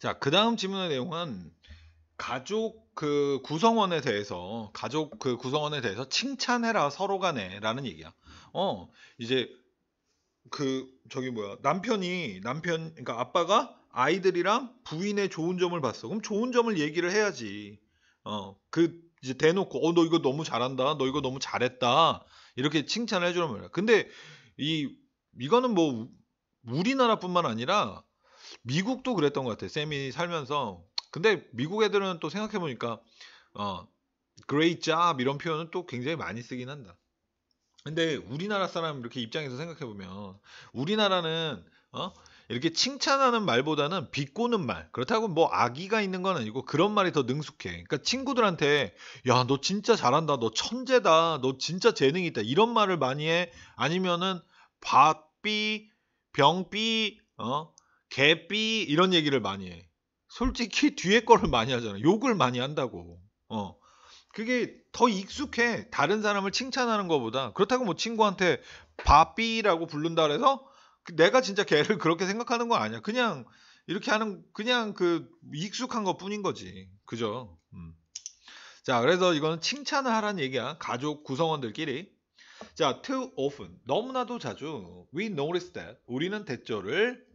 자, 그 다음 질문의 내용은 가족 그 구성원에 대해서 가족 그 구성원에 대해서 칭찬해라 서로 간에라는 얘기야. 어, 이제 그 저기 뭐야 남편이 남편 그러니까 아빠가 아이들이랑 부인의 좋은 점을 봤어. 그럼 좋은 점을 얘기를 해야지. 어, 그 이제 대놓고 어 너 이거 너무 잘한다. 너 이거 너무 잘했다. 이렇게 칭찬을 해주는 거이야 근데 이 이거는 뭐 우리나라뿐만 아니라 미국도 그랬던 것 같아요. 쌤이 살면서. 근데 미국 애들은 또 생각해보니까, 어, great job 이런 표현은 또 굉장히 많이 쓰긴 한다. 근데 우리나라 사람 이렇게 입장에서 생각해보면, 우리나라는, 어, 이렇게 칭찬하는 말보다는 비꼬는 말. 그렇다고 뭐아기가 있는 건 아니고 그런 말이 더 능숙해. 그러니까 친구들한테 야, 너 진짜 잘한다. 너 천재다. 너 진짜 재능 있다. 이런 말을 많이 해. 아니면은 밥 삐, 병 삐, 어? 개삐 이런 얘기를 많이 해. 솔직히 뒤에 거를 많이 하잖아. 욕을 많이 한다고. 어. 그게 더 익숙해. 다른 사람을 칭찬하는 것보다. 그렇다고 뭐 친구한테 바삐라고 부른다 그래서 그 내가 진짜 걔를 그렇게 생각하는 거 아니야. 그냥 이렇게 하는 그냥 그 익숙한 것 뿐인 거지. 그죠? 음. 자, 그래서 이거는 칭찬을 하라는 얘기야. 가족 구성원들끼리. 자, too often. 너무나도 자주 we notice that 우리는 대조를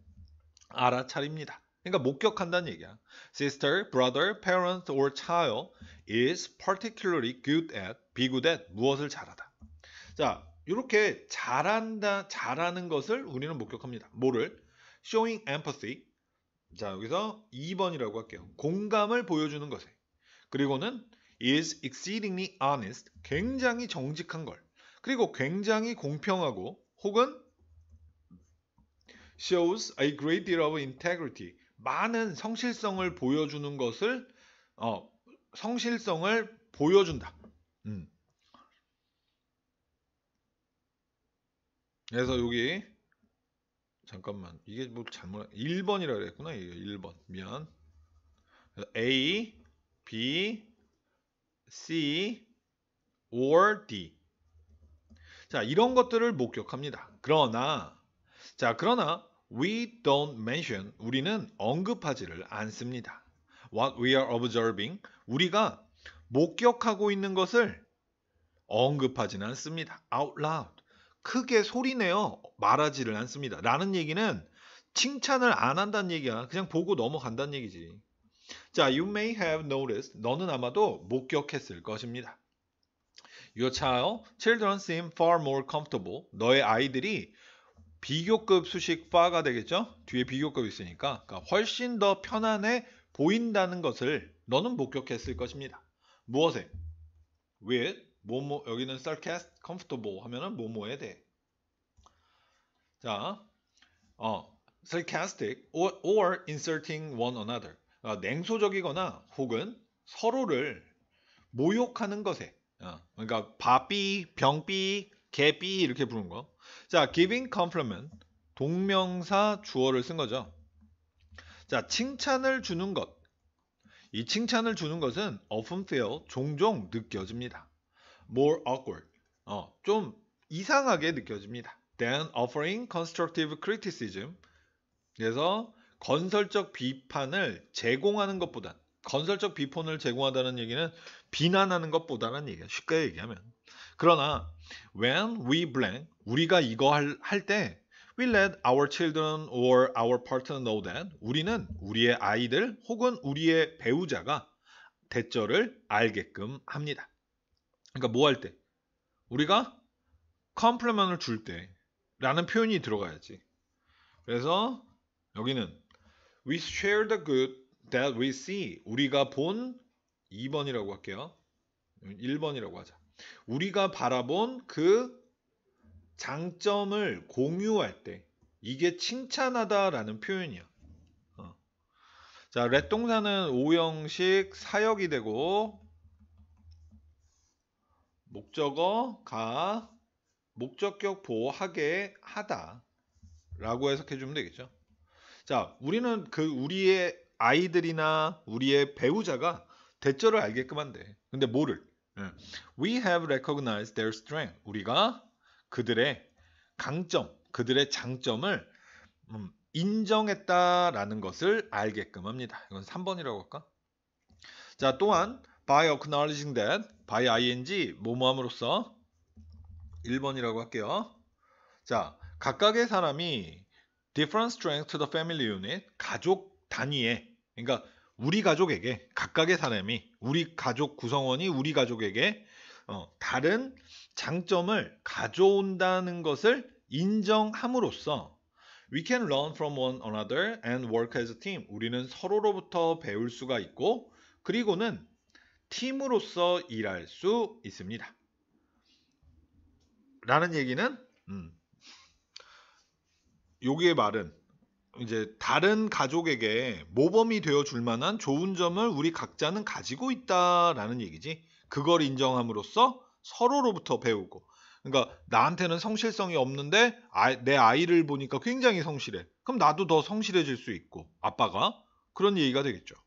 알아차립니다. 그러니까 목격한다는 얘기야. Sister, brother, parent or child is particularly good at, be good at 무엇을 잘하다. 자, 이렇게 잘한다, 잘하는 것을 우리는 목격합니다. 뭐를? Showing empathy. 자, 여기서 2번이라고 할게요. 공감을 보여주는 것에. 그리고는 is exceedingly honest. 굉장히 정직한 걸. 그리고 굉장히 공평하고 혹은 shows a great deal of integrity. 많은 성실성을 보여주는 것을 어, 성실성을 보여준다. 음. 그래서 여기 잠깐만 이게 뭐 잘못 1번이라 그랬구나 1번 미안 A, B, C, or D 자 이런 것들을 목격합니다 그러나 자, 그러나 we don't mention 우리는 언급하지를 않습니다. What we are observing 우리가 목격하고 있는 것을 언급하지는 않습니다. Out loud 크게 소리내어 말하지를 않습니다. 라는 얘기는 칭찬을 안 한다는 얘기야. 그냥 보고 넘어간다는 얘기지. 자, you may have noticed. 너는 아마도 목격했을 것입니다. Your child, children seem far more comfortable. 너의 아이들이 비교급 수식바가 되겠죠? 뒤에 비교급이 있으니까 그러니까 훨씬 더 편안해 보인다는 것을 너는 목격했을 것입니다. 무엇에? with 모모 여기는 sarcast comfortable 하면은 뭐모에 대해 자, 어, sarcastic or, or inserting one another 어, 냉소적이거나 혹은 서로를 모욕하는 것에 어, 그러니까 바삐, 병삐, 개삐 이렇게 부르는 거 자, giving compliment. 동명사 주어를 쓴 거죠. 자, 칭찬을 주는 것. 이 칭찬을 주는 것은 often feel, 종종 느껴집니다. more awkward. 어, 좀 이상하게 느껴집니다. than offering constructive criticism. 그래서 건설적 비판을 제공하는 것보다 건설적 비판을 제공하다는 얘기는 비난하는 것보다는 얘기야. 쉽게 얘기하면. 그러나 when we blank 우리가 이거 할때 We let our children or our partner know that 우리는 우리의 아이들 혹은 우리의 배우자가 대절을 알게끔 합니다. 그러니까 뭐 할 때? 우리가 c o m p l m e n t 을줄 때 라는 표현이 들어가야지. 그래서 여기는 we share the good that we see 우리가 본 2번이라고 할게요. 1번이라고 하자. 우리가 바라본 그 장점을 공유할 때 이게 칭찬하다라는 표현이야. 어. 자, 렛 동사는 5형식 사역이 되고 목적어 가 목적격 보호하게 하다라고 해석해 주면 되겠죠. 자, 우리는 그 우리의 아이들이나 우리의 배우자가 대절을 알게끔 한대. 근데 뭐를? We have recognized their strength. 우리가 그들의 강점, 그들의 장점을 인정했다라는 것을 알게끔 합니다. 이건 3번이라고 할까? 자, 또한 by acknowledging that, by ing, 모모함으로써 1번이라고 할게요. 자, 각각의 사람이 different strength to the family unit, 가족 단위에, 그러니까 우리 가족에게 각각의 사람이 우리 가족 구성원이 우리 가족에게 어, 다른 장점을 가져온다는 것을 인정함으로써 We can learn from one another and work as a team. 우리는 서로로부터 배울 수가 있고 그리고는 팀으로서 일할 수 있습니다. 라는 얘기는 음, 여기의 말은 이제 다른 가족에게 모범이 되어 줄 만한 좋은 점을 우리 각자는 가지고 있다라는 얘기지. 그걸 인정함으로써 서로로부터 배우고. 그러니까 나한테는 성실성이 없는데 아내 아이를 보니까 굉장히 성실해. 그럼 나도 더 성실해질 수 있고 아빠가 그런 얘기가 되겠죠.